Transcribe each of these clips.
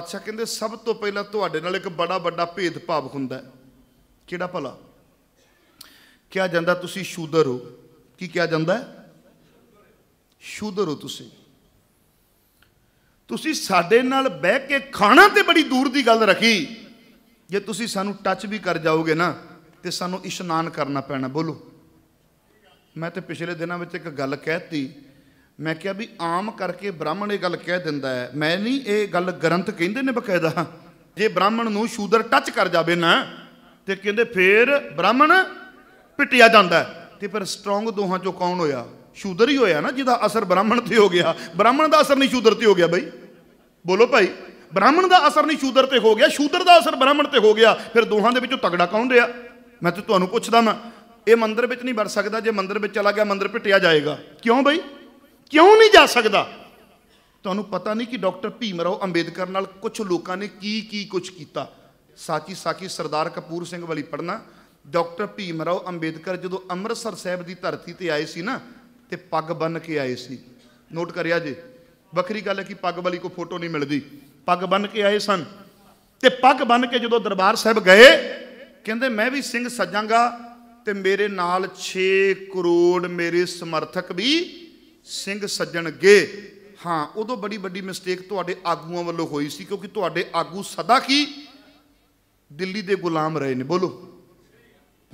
ਅੱਛਾ ਕਹਿੰਦੇ ਸਭ ਤੋਂ ਪਹਿਲਾਂ ਤੁਹਾਡੇ ਨਾਲ ਇੱਕ ਬੜਾ ਵੱਡਾ ਭੇਦਭਾਵ ਹੁੰਦਾ ਕਿਹੜਾ ਭਲਾ ਕਿਹਾ ਜਾਂਦਾ ਤੁਸੀਂ ਸ਼ੂਦਰ ਹੋ ਕੀ ਕਿਹਾ ਜਾਂਦਾ ਸ਼ੂਦਰ ਹੋ ਤੁਸੀਂ ਤੁਸੀਂ ਸਾਡੇ ਨਾਲ ਬਹਿ ਕੇ ਖਾਣਾ ਤੇ ਬੜੀ ਦੂਰ ਦੀ ਗੱਲ ਰੱਖੀ ਜੇ ਤੁਸੀਂ ਸਾਨੂੰ ਟੱਚ ਵੀ ਕਰ ਜਾਓਗੇ ਨਾ ਤੇ ਸਾਨੂੰ ਇਸ਼ਨਾਨ ਕਰਨਾ ਪੈਣਾ ਬੋਲੋ ਮੈਂ ਤੇ ਪਿਛਲੇ ਦਿਨਾਂ ਵਿੱਚ ਇੱਕ ਗੱਲ ਕਹਿਤੀ ਮੈਂ ਕਿਹਾ ਵੀ ਆਮ ਕਰਕੇ ਬ੍ਰਾਹਮਣ ਇਹ ਗੱਲ ਕਹਿ ਦਿੰਦਾ ਹੈ ਮੈਂ ਨਹੀਂ ਇਹ ਗੱਲ ਗ੍ਰੰਥ ਕਹਿੰਦੇ ਨੇ ਬਕਾਇਦਾ ਜੇ ਬ੍ਰਾਹਮਣ ਨੂੰ ਸ਼ੂਦਰ ਟੱਚ ਕਰ ਜਾਵੇ ਨਾ ਤੇ ਕਹਿੰਦੇ ਫੇਰ ਬ੍ਰਾਹਮਣ ਪਿੱਟਿਆ ਜਾਂਦਾ ਤੇ ਫਿਰ ਸਟਰੋਂਗ ਦੋਹਾਂ ਚੋਂ ਕੌਣ ਹੋਇਆ ਸ਼ੂਦਰ ਹੀ ਹੋਇਆ ਨਾ ਜਿਹਦਾ ਅਸਰ ਬ੍ਰਾਹਮਣ ਤੇ ਹੋ ਗਿਆ ਬ੍ਰਾਹਮਣ ਦਾ ਅਸਰ ਨਹੀਂ ਸ਼ੂਦਰ ਤੇ ਹੋ ਗਿਆ ਬਈ ਬੋਲੋ ਭਾਈ ਬ੍ਰਾਹਮਣ ਦਾ ਅਸਰ ਨਹੀਂ ਸ਼ੂਦਰ ਤੇ ਹੋ ਗਿਆ ਸ਼ੂਦਰ ਦਾ ਅਸਰ ਬ੍ਰਾਹਮਣ ਤੇ ਹੋ ਗਿਆ ਫਿਰ ਦੋਹਾਂ ਦੇ ਵਿੱਚੋਂ ਤਗੜਾ ਕੌਣ ਰਿਹਾ ਮੈਂ ਤੇ ਤੁਹਾਨੂੰ ਪੁੱਛਦਾ ਮੈਂ ਇਹ ਮੰਦਿਰ ਵਿੱਚ ਨਹੀਂ ਵੜ ਸਕਦਾ ਜੇ ਮੰਦਿਰ ਵਿੱਚ ਚਲਾ ਗਿਆ ਮੰਦਿਰ ਪਿੱਟਿਆ ਜਾਏਗਾ ਕਿਉਂ ਬਈ ਕਿਉਂ ਨਹੀਂ ਜਾ ਸਕਦਾ ਤੁਹਾਨੂੰ ਪਤਾ ਨਹੀਂ ਕਿ ਡਾਕਟਰ ਭੀਮ ਅੰਬੇਦਕਰ ਨਾਲ ਕੁਝ ਲੋਕਾਂ ਨੇ ਕੀ ਕੀ ਕੁਝ ਕੀਤਾ ਸਾਚੀ ਸਾਕੀ ਸਰਦਾਰ ਕਪੂਰ ਸਿੰਘ ਵਾਲੀ ਪੜਨਾ ਡਾਕਟਰ ਭੀਮ ਅੰਬੇਦਕਰ ਜਦੋਂ ਅੰਮ੍ਰਿਤਸਰ ਸਾਹਿਬ ਦੀ ਧਰਤੀ ਤੇ ਆਏ ਸੀ ਨਾ ਤੇ ਪੱਗ ਬੰਨ ਕੇ ਆਏ ਸੀ ਨੋਟ ਕਰਿਆ ਜੇ ਵੱਖਰੀ ਗੱਲ ਹੈ ਕਿ ਪੱਗ ਵਾਲੀ ਕੋ ਫੋਟੋ ਨਹੀਂ ਮਿਲਦੀ ਪੱਗ ਬੰਨ ਕੇ ਆਏ ਸਨ ਤੇ ਪੱਗ ਬੰਨ ਕੇ ਜਦੋਂ ਦਰਬਾਰ ਸਾਹਿਬ ਗਏ ਕਹਿੰਦੇ ਮੈਂ ਵੀ ਸਿੰਘ ਸਜਾਂਗਾ ਤੇ ਮੇਰੇ ਨਾਲ 6 ਕਰੋੜ ਮੇਰੇ ਸਮਰਥਕ ਵੀ ਸਿੰਘ ਸੱਜਣਗੇ ਹਾਂ ਉਦੋਂ ਬੜੀ ਵੱਡੀ ਮਿਸਟੇਕ ਤੁਹਾਡੇ ਆਗੂਆਂ ਵੱਲੋਂ ਹੋਈ ਸੀ ਕਿਉਂਕਿ ਤੁਹਾਡੇ ਆਗੂ ਸਦਾ ਕੀ ਦਿੱਲੀ ਦੇ ਗੁਲਾਮ ਰਹੇ ਨੇ ਬੋਲੋ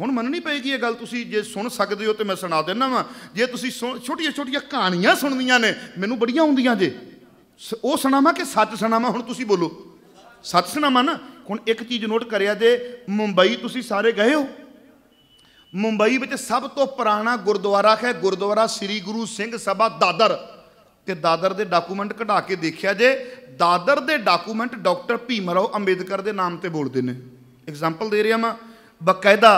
ਹੁਣ ਮੰਨਣੀ ਪਏਗੀ ਇਹ ਗੱਲ ਤੁਸੀਂ ਜੇ ਸੁਣ ਸਕਦੇ ਹੋ ਤੇ ਮੈਂ ਸੁਣਾ ਦਿੰਨਾ ਵਾਂ ਜੇ ਤੁਸੀਂ ਛੋਟੀਆਂ ਛੋਟੀਆਂ ਕਹਾਣੀਆਂ ਸੁਣਦੀਆਂ ਨੇ ਮੈਨੂੰ ਬੜੀਆਂ ਹੁੰਦੀਆਂ ਜੇ ਉਹ ਸੁਣਾਵਾਂ ਕਿ ਸੱਚ ਸੁਣਾਵਾਂ ਹੁਣ ਤੁਸੀਂ ਬੋਲੋ ਸੱਚ ਸੁਣਾਵਾਂ ਨਾ ਹੁਣ ਇੱਕ ਚੀਜ਼ ਨੋਟ ਕਰਿਆ ਜੇ ਮੁੰਬਈ ਤੁਸੀਂ ਸਾਰੇ ਗਏ ਹੋ ਮੁੰਬਈ ਵਿੱਚ ਸਭ ਤੋਂ ਪੁਰਾਣਾ ਗੁਰਦੁਆਰਾ ਹੈ ਗੁਰਦੁਆਰਾ ਸ੍ਰੀ ਗੁਰੂ ਸਿੰਘ ਸਭਾ ਦਾਦਰ ਤੇ ਦਾਦਰ ਦੇ ਡਾਕੂਮੈਂਟ ਕਢਾ ਕੇ ਦੇਖਿਆ ਜੇ ਦਾਦਰ ਦੇ ਡਾਕੂਮੈਂਟ ਡਾਕਟਰ ਭੀਮਰਾਓ ਅੰਬੇਦਕਰ ਦੇ ਨਾਮ ਤੇ ਬੋਲਦੇ ਨੇ ਐਗਜ਼ਾਮਪਲ ਦੇ ਰਿਹਾ ਮੈਂ ਬਕਾਇਦਾ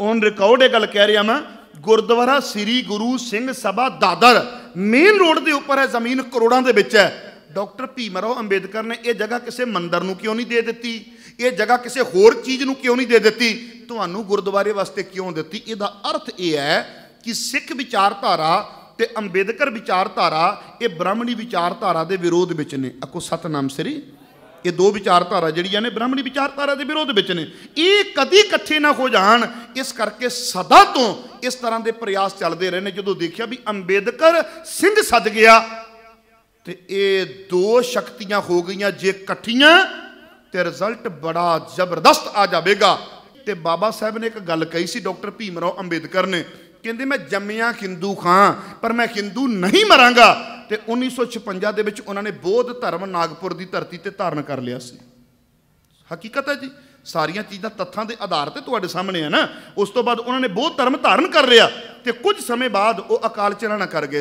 ਔਨ ਰਿਕਾਰਡ ਇਹ ਗੱਲ ਕਹਿ ਰਿਹਾ ਮੈਂ ਗੁਰਦੁਆਰਾ ਸ੍ਰੀ ਗੁਰੂ ਸਿੰਘ ਸਭਾ ਦਾਦਰ ਮੇਨ ਰੋਡ ਦੇ ਉੱਪਰ ਹੈ ਜ਼ਮੀਨ ਕਰੋੜਾਂ ਦੇ ਵਿੱਚ ਹੈ ਡਾਕਟਰ ਭੀਮਰਾਓ ਅੰਬੇਦਕਰ ਨੇ ਇਹ ਜਗ੍ਹਾ ਕਿਸੇ ਮੰਦਰ ਨੂੰ ਕਿਉਂ ਨਹੀਂ ਦੇ ਦਿੱਤੀ ਇਹ ਜਗ੍ਹਾ ਕਿਸੇ ਹੋਰ ਚੀਜ਼ ਨੂੰ ਕਿਉਂ ਨਹੀਂ ਦੇ ਦਿੱਤੀ ਤੁਹਾਨੂੰ ਗੁਰਦੁਆਰੇ ਵਾਸਤੇ ਕਿਉਂ ਦਿੱਤੀ ਇਹਦਾ ਅਰਥ ਇਹ ਹੈ ਕਿ ਸਿੱਖ ਵਿਚਾਰਧਾਰਾ ਤੇ ਅੰਬੇਦਕਰ ਵਿਚਾਰਧਾਰਾ ਇਹ ਬ੍ਰਾਹਮਣੀ ਵਿਚਾਰਧਾਰਾ ਦੇ ਵਿਰੋਧ ਵਿੱਚ ਨੇ ਅਕੋ ਸਤਨਾਮ ਸ੍ਰੀ ਇਹ ਦੋ ਵਿਚਾਰਧਾਰਾ ਜਿਹੜੀਆਂ ਨੇ ਬ੍ਰਾਹਮਣੀ ਵਿਚਾਰਧਾਰਾ ਦੇ ਵਿਰੋਧ ਵਿੱਚ ਨੇ ਇਹ ਕਦੀ ਇਕੱਠੇ ਨਾ ਹੋ ਜਾਣ ਇਸ ਕਰਕੇ ਸਦਾ ਤੋਂ ਇਸ ਤਰ੍ਹਾਂ ਦੇ ਪ੍ਰਯਾਸ ਚੱਲਦੇ ਰਹੇ ਨੇ ਜਦੋਂ ਦੇਖਿਆ ਵੀ ਅੰਬੇਦਕਰ ਸਿੰਘ ਸੱਜ ਗਿਆ ਤੇ ਇਹ ਦੋ ਸ਼ਕਤੀਆਂ ਹੋ ਗਈਆਂ ਜੇ ਇਕੱਠੀਆਂ ਤੇ ਰਿਜ਼ਲਟ ਬੜਾ ਜ਼ਬਰਦਸਤ ਆ ਜਾਵੇਗਾ ਤੇ ਬਾਬਾ ਸਾਹਿਬ ਨੇ ਇੱਕ ਗੱਲ ਕਹੀ ਸੀ ਡਾਕਟਰ ਭੀਮ ਰਾਓ ਅੰਬੇਦਕਰ ਨੇ ਕਹਿੰਦੇ ਮੈਂ ਜੰਮਿਆ ਹਿੰਦੂ ਖਾਂ ਪਰ ਮੈਂ ਹਿੰਦੂ ਨਹੀਂ ਮਰਾਂਗਾ ਤੇ 1956 ਦੇ ਵਿੱਚ ਉਹਨਾਂ ਨੇ ਬੋਧ ਧਰਮ ਨਾਗਪੁਰ ਦੀ ਧਰਤੀ ਤੇ ਧਾਰਨ ਕਰ ਲਿਆ ਸੀ ਹਕੀਕਤ ਹੈ ਜੀ ਸਾਰੀਆਂ ਚੀਜ਼ਾਂ ਤੱਥਾਂ ਦੇ ਆਧਾਰ ਤੇ ਤੁਹਾਡੇ ਸਾਹਮਣੇ ਆ ਨਾ ਉਸ ਤੋਂ ਬਾਅਦ ਉਹਨਾਂ ਨੇ ਬੋਧ ਧਰਮ ਧਾਰਨ ਕਰ ਲਿਆ ਤੇ ਕੁਝ ਸਮੇਂ ਬਾਅਦ ਉਹ ਅਕਾਲ ਚਲਾਣਾ ਕਰ ਗਏ